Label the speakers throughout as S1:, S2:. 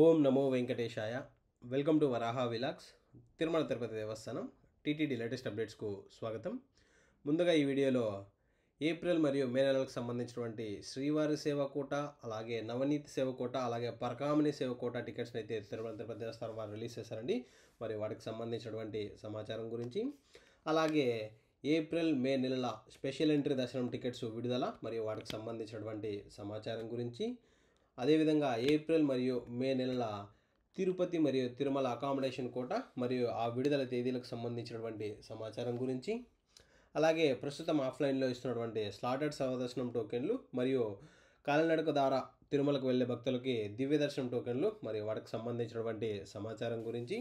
S1: ఓం నమో వెంకటేశాయ welcome to Varaha vlogs Tirumala Tirupati Devasthanam TTD latest అప్డేట్స్కు స్వాగతం ముందుగా ఈ వీడియోలో ఏప్రిల్ మరియు మే నెలలకు సంబంధించినటువంటి శ్రీవారి సేవ కోట అలాగే నవనీతి సేవ కోట అలాగే పరకామణి సేవ కోట టికెట్స్ని అయితే తిరుమల తిరుపతి దేవస్థానం వారు రిలీజ్ చేశారండి మరి వాటికి సంబంధించినటువంటి సమాచారం గురించి అలాగే ఏప్రిల్ మే నెలల స్పెషల్ ఎంట్రీ దర్శనం టికెట్స్ విడుదల మరియు వాటికి సంబంధించినటువంటి సమాచారం గురించి అదేవిధంగా ఏప్రిల్ మరియు మే నెలల తిరుపతి మరియు తిరుమల అకామిడేషన్ కోట మరియు ఆ విడుదల తేదీలకు సంబంధించినటువంటి సమాచారం గురించి అలాగే ప్రస్తుతం ఆఫ్లైన్లో ఇస్తున్నటువంటి స్లాటెడ్ సర్వదర్శనం టోకెన్లు మరియు కాలినడక ద్వారా తిరుమలకు వెళ్ళే భక్తులకి దివ్య దర్శనం టోకెన్లు మరియు వాటికి సంబంధించినటువంటి సమాచారం గురించి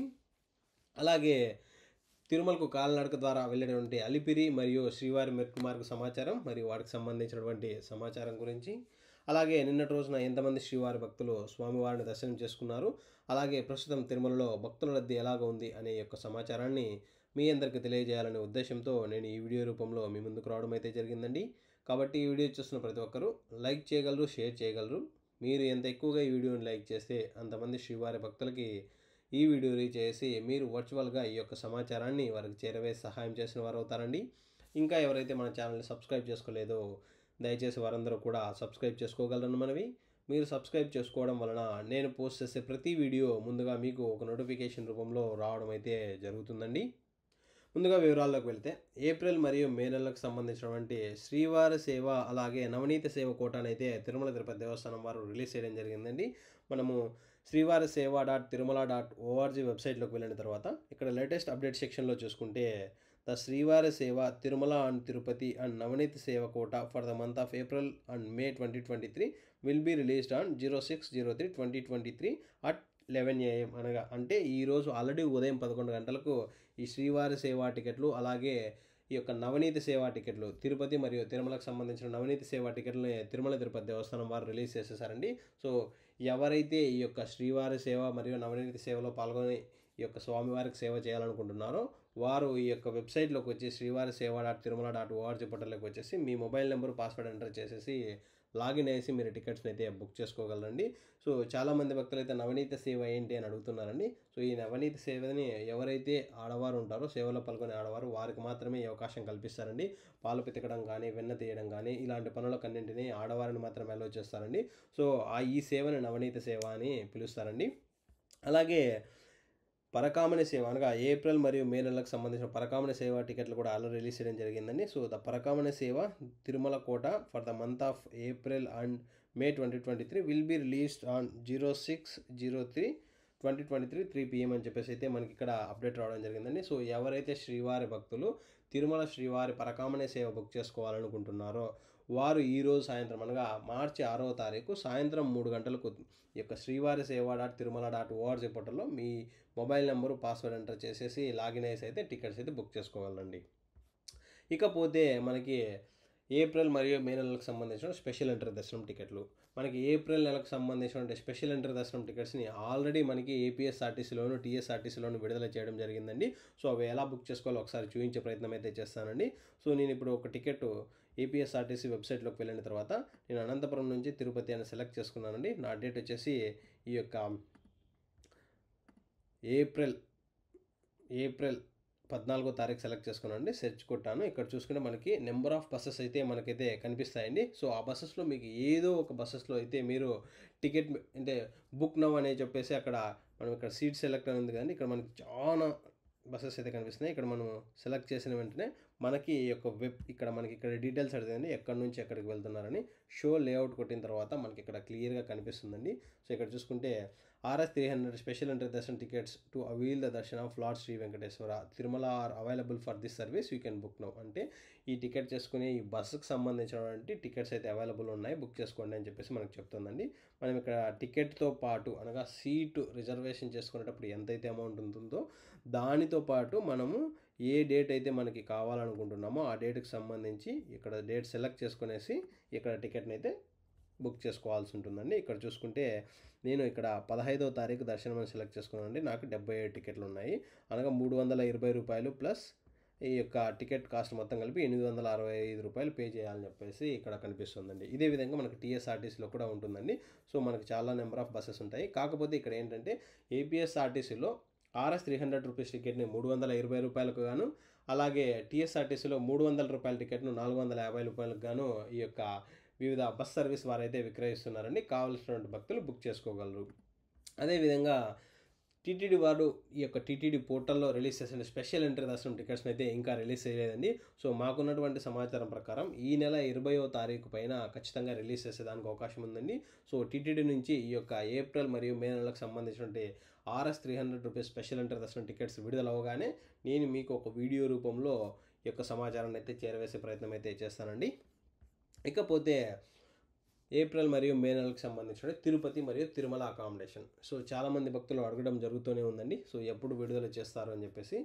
S1: అలాగే తిరుమలకు కాలినడక ద్వారా వెళ్ళేటువంటి అలిపిరి మరియు శ్రీవారి మెట్టు మార్గ సమాచారం మరియు వాటికి సంబంధించినటువంటి సమాచారం గురించి అలాగే నిన్నటి రోజున ఎంతమంది శ్రీవారి భక్తులు స్వామివారిని దర్శనం చేసుకున్నారు అలాగే ప్రస్తుతం తిరుమలలో భక్తుల రద్దీ ఎలాగ ఉంది అనే యొక్క సమాచారాన్ని మీ అందరికీ తెలియజేయాలనే ఉద్దేశంతో నేను ఈ వీడియో రూపంలో మీ ముందుకు రావడం అయితే జరిగిందండి కాబట్టి ఈ వీడియో చూస్తున్న ప్రతి ఒక్కరూ లైక్ చేయగలరు షేర్ చేయగలరు మీరు ఎంత ఎక్కువగా ఈ వీడియోని లైక్ చేస్తే అంతమంది శ్రీవారి భక్తులకి ఈ వీడియో రీచ్ చేసి మీరు వర్చువల్గా ఈ యొక్క సమాచారాన్ని వారికి చేరవే సహాయం చేసిన వారు అవుతారండి ఇంకా ఎవరైతే మన ఛానల్ని సబ్స్క్రైబ్ చేసుకోలేదో దయచేసి వారందరూ కూడా సబ్స్క్రైబ్ చేసుకోగలరని మనవి మీరు సబ్స్క్రైబ్ చేసుకోవడం వలన నేను పోస్ట్ చేసే ప్రతి వీడియో ముందుగా మీకు ఒక నోటిఫికేషన్ రూపంలో రావడం అయితే జరుగుతుందండి ముందుగా వివరాల్లోకి వెళ్తే ఏప్రిల్ మరియు మే నెలలకు సంబంధించినటువంటి శ్రీవారి సేవ అలాగే నవనీత సేవ కోటానైతే తిరుమల తిరుపతి దేవస్థానం వారు రిలీజ్ చేయడం జరిగిందండి మనము శ్రీవారి సేవ డాట్ తిరుమల డాట్ ఓఆర్జీ వెబ్సైట్లోకి వెళ్ళిన తర్వాత ఇక్కడ లేటెస్ట్ అప్డేట్ సెక్షన్లో చూసుకుంటే the Srivari seva Tirumala and Tirupati and Navaneeta seva quota for the month of April and May twenty twenty three will be released on zero six zero three twenty twenty three at eleven AM అనగా అంటే ఈరోజు already ఉదయం పదకొండు గంటలకు ఈ శ్రీవారి సేవా టికెట్లు అలాగే ఈ యొక్క నవనీతి సేవా టికెట్లు తిరుపతి మరియు తిరుమలకు సంబంధించిన నవనీతి సేవా టికెట్లని తిరుమల తిరుపతి దేవస్థానం వారు రిలీజ్ చేసేసారండి సో ఎవరైతే ఈ యొక్క శ్రీవారి సేవ మరియు నవనీతి సేవలో పాల్గొని ఈ యొక్క స్వామివారికి సేవ చేయాలనుకుంటున్నారో వారు ఈ యొక్క వెబ్సైట్లోకి వచ్చి శ్రీవారి సేవ డాట్ తిరుమల డాట్ ఓఆర్జీ పోర్టల్లోకి వచ్చేసి మీ మొబైల్ నెంబర్ పాస్వర్డ్ ఎంటర్ చేసేసి లాగిన్ అయ్యేసి మీరు టికెట్స్ని అయితే బుక్ చేసుకోగలరండి సో చాలామంది భక్తులు అయితే నవనీత సేవ ఏంటి అని అడుగుతున్నారండి సో ఈ నవనీత సేవని ఎవరైతే ఆడవారు ఉంటారో సేవలో పాల్గొనే ఆడవారు వారికి మాత్రమే ఈ అవకాశం కల్పిస్తారండి పాలు పితకడం కానీ వెన్న తీయడం కానీ ఇలాంటి పనులకన్నింటినీ ఆడవారిని మాత్రమే అలో చేస్తారండి సో ఆ ఈ సేవని నవనీత సేవ అని పిలుస్తారండి అలాగే పరకామణి సేవ అనగా ఏప్రిల్ మరియు మే నెలకు సంబంధించిన పరకామణి సేవ టికెట్లు కూడా ఆల్రెడీ రిలీజ్ చేయడం జరిగిందండి so the Parakamani seva Tirumala quota for the month of April and May twenty twenty three will be released on zero six zero three twenty twenty three three PM అని చెప్పేసి అయితే మనకి ఇక్కడ అప్డేట్ రావడం జరిగిందండి సో ఎవరైతే శ్రీవారి భక్తులు తిరుమల శ్రీవారి పరకామణి సేవ బుక్ చేసుకోవాలనుకుంటున్నారో వారు ఈరోజు సాయంత్రం అనగా మార్చి ఆరో తారీఖు సాయంత్రం మూడు గంటలకు యొక్క శ్రీవారి సేవా డాట్ తిరుమల డాట్ ఓఆర్జీ పోర్టల్లో మీ మొబైల్ నెంబరు పాస్వర్డ్ ఎంటర్ చేసేసి లాగిన్ అయ్యేసి అయితే టికెట్స్ అయితే బుక్ చేసుకోవాలండి ఇకపోతే మనకి ఏప్రిల్ మరియు మే నెలకు సంబంధించిన స్పెషల్ ఎంటర్ దర్శనం టికెట్లు మనకి ఏప్రిల్ నెలకు సంబంధించిన స్పెషల్ ఎంటర్ దర్శనం టికెట్స్ని ఆల్రెడీ మనకి ఏపీఎస్ఆర్టీసీలోను టీఎస్ఆర్టీసీలోను విడుదల చేయడం జరిగిందండి సో అవి ఎలా బుక్ చేసుకోవాలో ఒకసారి చూపించే ప్రయత్నం అయితే చేస్తానండి సో నేను ఇప్పుడు ఒక టికెట్ ఏపీఎస్ఆర్టీసీ వెబ్సైట్లోకి వెళ్ళిన తర్వాత నేను అనంతపురం నుంచి తిరుపతి అని సెలెక్ట్ చేసుకున్నానండి నా డేట్ వచ్చేసి ఈ యొక్క ఏప్రిల్ ఏప్రిల్ పద్నాలుగో తారీఖు సెలెక్ట్ చేసుకున్నానండి సెర్చ్ కొట్టాను ఇక్కడ చూసుకుంటే మనకి నెంబర్ ఆఫ్ బస్సెస్ అయితే మనకైతే కనిపిస్తాయండి సో ఆ బస్సెస్లో మీకు ఏదో ఒక బస్సెస్లో అయితే మీరు టికెట్ అంటే బుక్ నవ్ అనే చెప్పేసి అక్కడ మనం ఇక్కడ సీట్ సెలెక్ట్ అయింది కానీ ఇక్కడ మనకి చాలా బస్సెస్ అయితే కనిపిస్తున్నాయి ఇక్కడ మనం సెలెక్ట్ చేసిన వెంటనే మనకి యొక్క వెబ్ ఇక్కడ మనకి ఇక్కడ డీటెయిల్స్ అడిగిందండి ఎక్కడి నుంచి ఎక్కడికి వెళ్తున్నారని షో లేఅవుట్ కొట్టిన తర్వాత మనకి ఇక్కడ క్లియర్గా కనిపిస్తుందండి సో ఇక్కడ చూసుకుంటే RS three hundred special entry darshan tickets to avail the darshana of Lord Shri Venkateswara Tirumala are available for this service you can book now అంటే ఈ టికెట్ చేసుకునే ఈ బస్సుకు సంబంధించినటువంటి టికెట్స్ అయితే అవైలబుల్ ఉన్నాయి బుక్ చేసుకోండి అని చెప్పేసి మనకు చెప్తుందండి మనం ఇక్కడ టికెట్తో పాటు అనగా సీటు రిజర్వేషన్ చేసుకునేటప్పుడు ఎంతైతే అమౌంట్ ఉంటుందో దానితో పాటు మనము ఏ డేట్ అయితే మనకి కావాలనుకుంటున్నామో ఆ డేట్కి సంబంధించి ఇక్కడ డేట్ సెలెక్ట్ చేసుకునేసి ఇక్కడ టికెట్ని అయితే బుక్ చేసుకోవాల్సి ఉంటుందండి ఇక్కడ చూసుకుంటే నేను ఇక్కడ పదహైదవ తారీఖు దర్శనం అని సెలెక్ట్ చేసుకున్నానండి నాకు డెబ్బై ఏడు టికెట్లు ఉన్నాయి అనగా మూడు వందల ఇరవై రూపాయలు ప్లస్ ఈ యొక్క టికెట్ కాస్ట్ మొత్తం కలిపి ఎనిమిది వందల అరవై ఐదు రూపాయలు పే చేయాలని చెప్పేసి ఇక్కడ కనిపిస్తుందండి ఇదే విధంగా మనకి టీఎస్ఆర్టీసీలో కూడా ఉంటుందండి సో మనకి చాలా నెంబర్ ఆఫ్ బస్సెస్ ఉంటాయి కాకపోతే ఇక్కడ ఏంటంటే ఏపీఎస్ఆర్టీసీలో ఆర్ఎస్ త్రీ హండ్రెడ్ రూపీస్ టికెట్ని మూడు వందల ఇరవై రూపాయలకు గాను అలాగే టీఎస్ఆర్టీసీలో మూడు వందల రూపాయల టికెట్ను నాలుగు వందల యాభై రూపాయలకు గాను ఈ యొక్క వివిధ బస్ సర్వీస్ వారైతే విక్రయిస్తున్నారండి కావలసినటువంటి భక్తులు బుక్ చేసుకోగలరు అదేవిధంగా టీటీడీ వారు ఈ యొక్క టీటీడీ పోర్టల్లో రిలీజ్ చేసిన స్పెషల్ ఎంట్రీ దర్శనం టికెట్స్ని అయితే ఇంకా రిలీజ్ చేయలేదండి సో మాకున్నటువంటి సమాచారం ప్రకారం ఈ నెల ఇరవయో తారీఖు పైన ఖచ్చితంగా రిలీజ్ చేసేదానికి అవకాశం ఉందండి సో టీటీడీ నుంచి ఈ యొక్క ఏప్రిల్ మరియు మే నెలకు సంబంధించినటువంటి RS three hundred rupees special entry దర్శనం టికెట్స్ విడుదల అవగానే నేను మీకు ఒక వీడియో రూపంలో యొక్క సమాచారాన్ని అయితే చేరవేసే ప్రయత్నం అయితే చేస్తానండి ఇకపోతే ఏప్రిల్ మరియు మే నెలకు సంబంధించిన తిరుపతి మరియు తిరుమల అకామిడేషన్ సో చాలామంది భక్తులు అడగడం జరుగుతూనే ఉందండి సో ఎప్పుడు విడుదల చేస్తారు అని చెప్పేసి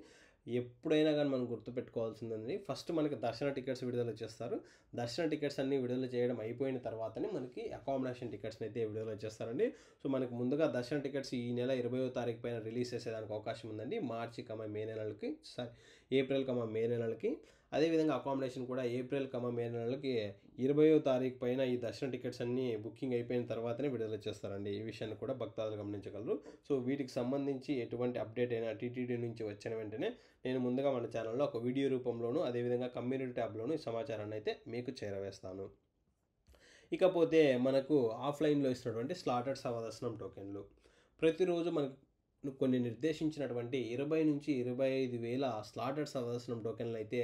S1: ఎప్పుడైనా కానీ మనం గుర్తుపెట్టుకోవాల్సిందండి ఫస్ట్ మనకి దర్శన టికెట్స్ విడుదల చేస్తారు దర్శన టికెట్స్ అన్నీ విడుదల చేయడం అయిపోయిన తర్వాతనే మనకి అకామిడేషన్ టికెట్స్ని అయితే విడుదల చేస్తారండి సో మనకి ముందుగా దర్శన టికెట్స్ ఈ నెల ఇరవయో తారీఖు పైన రిలీజ్ చేసేదానికి అవకాశం ఉందండి మార్చి కమ మే నెలలకి సారీ ఏప్రిల్ కమ మే నెలలకి అదేవిధంగా అకామిడేషన్ కూడా ఏప్రిల్ కమ మే నెలలకి ఇరవయో తారీఖు పైన ఈ దర్శన టికెట్స్ అన్నీ బుకింగ్ అయిపోయిన తర్వాతనే విడుదల చేస్తారండి ఈ విషయాన్ని కూడా భక్తాదులు గమనించగలరు సో వీటికి సంబంధించి ఎటువంటి అప్డేట్ అయినా టీటీడీ నుంచి వచ్చిన వెంటనే నేను ముందుగా మన ఛానల్లో ఒక వీడియో రూపంలోను అదేవిధంగా కమ్యూనిటీ ట్యాబ్లోను ఈ సమాచారాన్ని అయితే మీకు చేరవేస్తాను ఇకపోతే మనకు ఆఫ్లైన్లో ఇస్తున్నటువంటి స్లాటెడ్ సవదర్శనం టోకెన్లు ప్రతిరోజు మనకు కొన్ని నిర్దేశించినటువంటి ఇరవై నుంచి ఇరవై ఐదు వేల స్లాటెడ్ సదర్శనం టోకెన్లు అయితే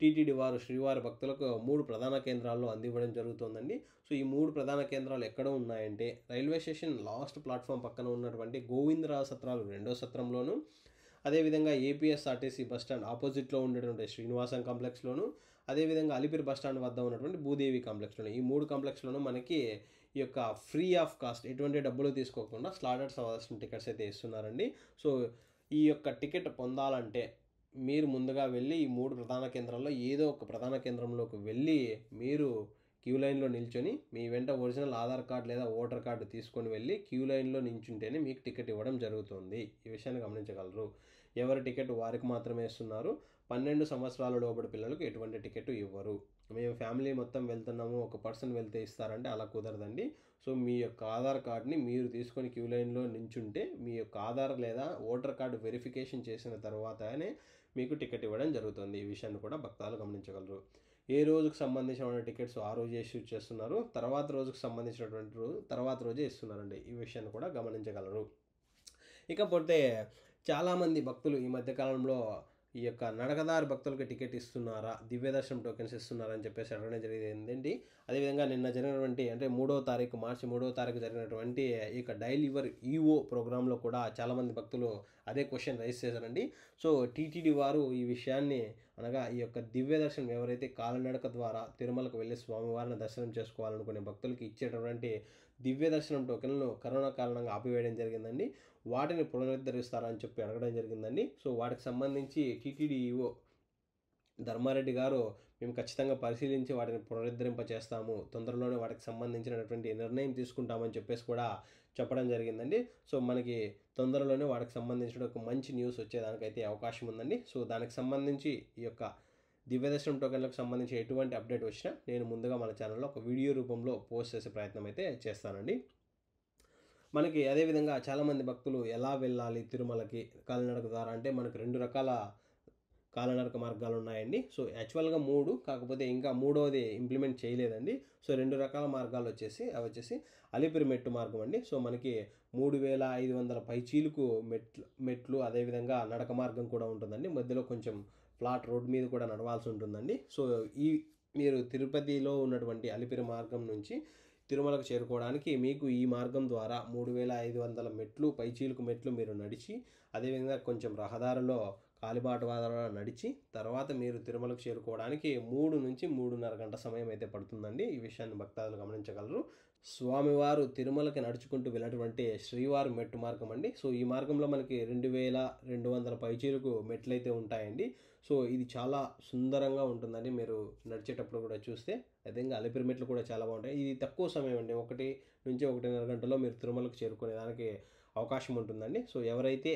S1: టీటీడీ వారు శ్రీవారి భక్తులకు మూడు ప్రధాన కేంద్రాల్లో అందివ్వడం జరుగుతుందండి సో ఈ మూడు ప్రధాన కేంద్రాలు ఎక్కడ ఉన్నాయంటే రైల్వే స్టేషన్ లాస్ట్ ప్లాట్ఫామ్ పక్కన ఉన్నటువంటి గోవింద సత్రాలు రెండో సత్రంలోను అదేవిధంగా ఏపీఎస్ఆర్టీసీ బస్ స్టాండ్ ఆపోజిట్లో ఉండేటువంటి శ్రీనివాసం కాంప్లెక్స్లోను అదేవిధంగా అలిపిరి బస్ స్టాండ్ వద్ద ఉన్నటువంటి భూదేవి కాంప్లెక్స్లోను ఈ మూడు కాంప్లెక్స్లోనూ మనకి ఈ యొక్క ఫ్రీ ఆఫ్ కాస్ట్ ఎటువంటి డబ్బులు తీసుకోకుండా స్లాటెడ్ సవాల్సిన టికెట్స్ అయితే ఇస్తున్నారండి సో ఈ యొక్క టికెట్ పొందాలంటే మీరు ముందుగా వెళ్ళి ఈ మూడు ప్రధాన కేంద్రాల్లో ఏదో ఒక ప్రధాన కేంద్రంలోకి వెళ్ళి మీరు క్యూ లైన్లో నిల్చొని మీ వెంట ఒరిజినల్ ఆధార్ కార్డు లేదా ఓటర్ కార్డు తీసుకొని వెళ్ళి క్యూ లైన్లో నిల్చుంటేనే మీకు టికెట్ ఇవ్వడం జరుగుతుంది ఈ విషయాన్ని గమనించగలరు ఎవరి టికెట్ వారికి మాత్రమే ఇస్తున్నారు పన్నెండు సంవత్సరాలు లోబడి పిల్లలకు ఎటువంటి టికెట్ ఇవ్వరు మేము ఫ్యామిలీ మొత్తం వెళ్తున్నాము ఒక పర్సన్ వెళ్తే ఇస్తారంటే అలా కుదరదండి సో మీ యొక్క ఆధార్ కార్డ్ని మీరు తీసుకొని క్యూ లైన్లో నించుంటే మీ యొక్క ఆధార్ లేదా ఓటర్ కార్డు వెరిఫికేషన్ చేసిన తర్వాతనే మీకు టికెట్ ఇవ్వడం జరుగుతుంది ఈ విషయాన్ని కూడా భక్తాలు గమనించగలరు ఏ రోజుకు సంబంధించిన టికెట్స్ ఆ రోజు ఇష్యూ చేస్తున్నారు తర్వాత రోజుకు సంబంధించినటువంటి రోజు తర్వాత రోజే ఇస్తున్నారండి ఈ విషయాన్ని కూడా గమనించగలరు ఇకపోతే చాలామంది భక్తులు ఈ మధ్యకాలంలో ఈ యొక్క నడకదారు భక్తులకు టికెట్ ఇస్తున్నారా దివ్యదర్శనం టోకెన్స్ ఇస్తున్నారా అని చెప్పేసి అడగడం జరిగింది జరిగిందండి అదేవిధంగా నిన్న జరిగినటువంటి అంటే మూడో తారీఖు మార్చి మూడో తారీఖు జరిగినటువంటి ఈ యొక్క డైలివర్ ఈఓ ప్రోగ్రాంలో కూడా చాలామంది భక్తులు అదే క్వశ్చన్ రైజ్ చేశారండి సో టీటీడీ వారు ఈ విషయాన్ని అనగా ఈ యొక్క దివ్యదర్శనం ఎవరైతే కాలనడక ద్వారా తిరుమలకు వెళ్ళి స్వామివారిని దర్శనం చేసుకోవాలనుకునే భక్తులకి ఇచ్చేటటువంటి దివ్య దర్శనం టోకెన్లను కరోనా కారణంగా ఆపివేయడం జరిగిందండి వాటిని పునరుద్ధరిస్తారని చెప్పి అడగడం జరిగిందండి సో వాటికి సంబంధించి టీటీడీఈఓ ధర్మారెడ్డి గారు మేము ఖచ్చితంగా పరిశీలించి వాటిని పునరుద్ధరింప చేస్తాము తొందరలోనే వాటికి సంబంధించినటువంటి నిర్ణయం తీసుకుంటామని చెప్పేసి కూడా చెప్పడం జరిగిందండి సో మనకి తొందరలోనే వాటికి సంబంధించిన ఒక మంచి న్యూస్ వచ్చేదానికైతే అవకాశం ఉందండి సో దానికి సంబంధించి ఈ యొక్క దివ్యదర్శనం టోకెన్లకు సంబంధించి ఎటువంటి అప్డేట్ వచ్చినా నేను ముందుగా మన ఛానల్లో ఒక వీడియో రూపంలో పోస్ట్ చేసే ప్రయత్నం అయితే చేస్తానండి మనకి అదేవిధంగా చాలామంది భక్తులు ఎలా వెళ్ళాలి తిరుమలకి కాలినడక ద్వారా అంటే మనకు రెండు రకాల కాలనడక మార్గాలు ఉన్నాయండి సో యాక్చువల్గా మూడు కాకపోతే ఇంకా మూడవది ఇంప్లిమెంట్ చేయలేదండి సో రెండు రకాల మార్గాలు వచ్చేసి అవి వచ్చేసి అలిపిరి మెట్టు మార్గం అండి సో మనకి మూడు వేల ఐదు వందల పైచీలకు మెట్లు మెట్లు అదేవిధంగా నడక మార్గం కూడా ఉంటుందండి మధ్యలో కొంచెం ఫ్లాట్ రోడ్ మీద కూడా నడవాల్సి ఉంటుందండి సో ఈ మీరు తిరుపతిలో ఉన్నటువంటి అలిపిరి మార్గం నుంచి తిరుమలకు చేరుకోవడానికి మీకు ఈ మార్గం ద్వారా మూడు వేల ఐదు వందల మెట్లు పైచీలకు మెట్లు మీరు నడిచి అదేవిధంగా కొంచెం రహదారిలో కాలిబాటు వాదన నడిచి తర్వాత మీరు తిరుమలకు చేరుకోవడానికి మూడు నుంచి మూడున్నర గంట సమయం అయితే పడుతుందండి ఈ విషయాన్ని భక్తాదులు గమనించగలరు స్వామివారు తిరుమలకి నడుచుకుంటూ వెళ్ళినటువంటి శ్రీవారి మెట్టు మార్గం అండి సో ఈ మార్గంలో మనకి రెండు వేల రెండు వందల పైచీలకు మెట్లు అయితే ఉంటాయండి సో ఇది చాలా సుందరంగా ఉంటుందండి మీరు నడిచేటప్పుడు కూడా చూస్తే అదేంగా అలిపిరి మెట్లు కూడా చాలా బాగుంటాయి ఇది తక్కువ సమయం అండి ఒకటి నుంచి ఒకటిన్నర గంటలో మీరు తిరుమలకు చేరుకునే దానికి అవకాశం ఉంటుందండి సో ఎవరైతే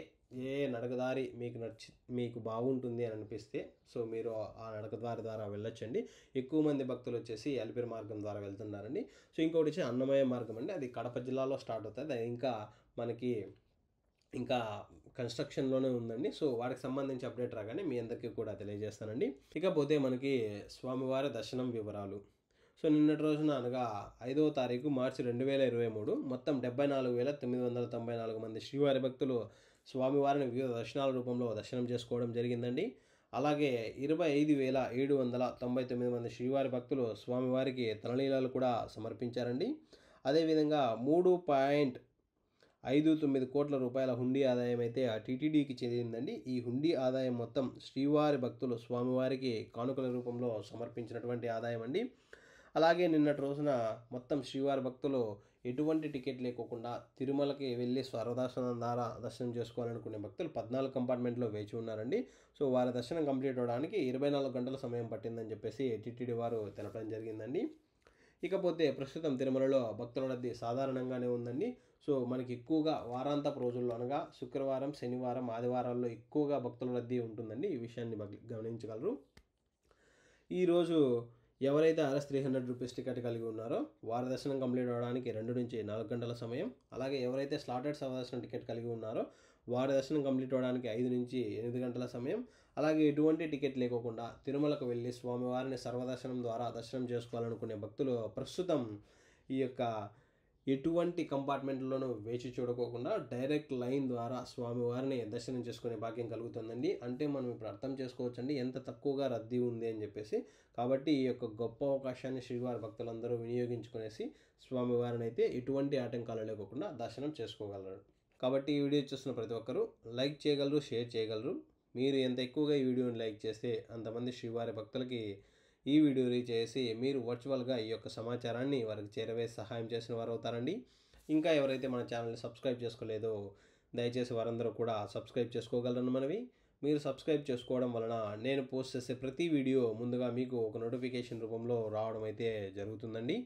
S1: ఏ నడకదారి మీకు నచ్చి మీకు బాగుంటుంది అని అనిపిస్తే సో మీరు ఆ నడకదారి ద్వారా వెళ్ళొచ్చండి ఎక్కువ మంది భక్తులు వచ్చేసి ఎల్పిరి మార్గం ద్వారా వెళ్తున్నారండి సో ఇంకొకటి వచ్చి అన్నమయ్య మార్గం అండి అది కడప జిల్లాలో స్టార్ట్ అవుతుంది అది ఇంకా మనకి ఇంకా కన్స్ట్రక్షన్లోనే ఉందండి సో వాటికి సంబంధించి అప్డేట్ రాగానే మీ అందరికీ కూడా తెలియజేస్తానండి ఇకపోతే మనకి స్వామివారి దర్శనం వివరాలు సో నిన్నటి రోజున అనగా ఐదవ తారీఖు మార్చి రెండు వేల ఇరవై మూడు మొత్తం డెబ్బై నాలుగు వేల తొమ్మిది వందల తొంభై నాలుగు మంది శ్రీవారి భక్తులు స్వామివారిని వివిధ దర్శనాల రూపంలో దర్శనం చేసుకోవడం జరిగిందండి అలాగే ఇరవై ఐదు వేల ఏడు వందల తొంభై తొమ్మిది మంది శ్రీవారి భక్తులు స్వామివారికి తలనీలాలు కూడా సమర్పించారండి అదేవిధంగా మూడు పాయింట్ ఐదు తొమ్మిది కోట్ల రూపాయల హుండీ ఆదాయం అయితే టీటీడీకి చెందిందండి ఈ హుండీ ఆదాయం మొత్తం శ్రీవారి భక్తులు స్వామివారికి కానుకల రూపంలో సమర్పించినటువంటి ఆదాయం అండి అలాగే నిన్నటి రోజున మొత్తం శ్రీవారి భక్తులు ఎటువంటి టికెట్ లేకోకుండా తిరుమలకి వెళ్ళి స్వరదర్శనం ద్వారా దర్శనం చేసుకోవాలనుకునే భక్తులు పద్నాలుగు కంపార్ట్మెంట్లో వేచి ఉన్నారండి సో వారి దర్శనం కంప్లీట్ అవడానికి ఇరవై నాలుగు గంటల సమయం పట్టిందని చెప్పేసి టీటీడీ వారు తెలపడం జరిగిందండి ఇకపోతే ప్రస్తుతం తిరుమలలో భక్తుల రద్దీ సాధారణంగానే ఉందండి సో మనకి ఎక్కువగా వారాంతపు రోజుల్లో అనగా శుక్రవారం శనివారం ఆదివారాల్లో ఎక్కువగా భక్తుల రద్దీ ఉంటుందండి ఈ విషయాన్ని గమనించగలరు ఈరోజు ఎవరైతే RS three hundred rupees ticket కలిగి ఉన్నారో వారి దర్శనం కంప్లీట్ అవ్వడానికి రెండు నుంచి నాలుగు గంటల సమయం అలాగే ఎవరైతే స్లాటెడ్ దర్శనం టికెట్ కలిగి ఉన్నారో వారి దర్శనం కంప్లీట్ అవ్వడానికి ఐదు నుంచి ఎనిమిది గంటల సమయం అలాగే ఎటువంటి టికెట్ లేకోకుండా తిరుమలకు వెళ్ళి స్వామివారిని సర్వదర్శనం ద్వారా దర్శనం చేసుకోవాలనుకునే భక్తులు ప్రస్తుతం ఈ యొక్క ఎటువంటి కంపార్ట్మెంట్లోనూ వేచి చూడకోకుండా డైరెక్ట్ లైన్ ద్వారా స్వామివారిని దర్శనం చేసుకునే భాగ్యం కలుగుతుందండి అంటే మనం ఇప్పుడు అర్థం చేసుకోవచ్చండి ఎంత తక్కువగా రద్దీ ఉంది అని చెప్పేసి కాబట్టి ఈ యొక్క గొప్ప అవకాశాన్ని శ్రీవారి భక్తులందరూ వినియోగించుకునేసి స్వామివారిని అయితే ఎటువంటి ఆటంకాలు లేకుండా దర్శనం చేసుకోగలరు కాబట్టి ఈ వీడియో చూసిన ప్రతి ఒక్కరూ లైక్ చేయగలరు షేర్ చేయగలరు మీరు ఎంత ఎక్కువగా ఈ వీడియోని లైక్ చేస్తే అంతమంది శ్రీవారి భక్తులకి ఈ వీడియో రీచ్ చేసి మీరు వర్చువల్గా ఈ యొక్క సమాచారాన్ని వారికి చేరవే సహాయం చేసిన వారు అవుతారండి ఇంకా ఎవరైతే మన ఛానల్ని సబ్స్క్రైబ్ చేసుకోలేదో దయచేసి వారందరూ కూడా సబ్స్క్రైబ్ చేసుకోగలరని మనవి మీరు సబ్స్క్రైబ్ చేసుకోవడం వలన నేను పోస్ట్ చేసే ప్రతి వీడియో ముందుగా మీకు ఒక నోటిఫికేషన్ రూపంలో రావడం అయితే జరుగుతుందండి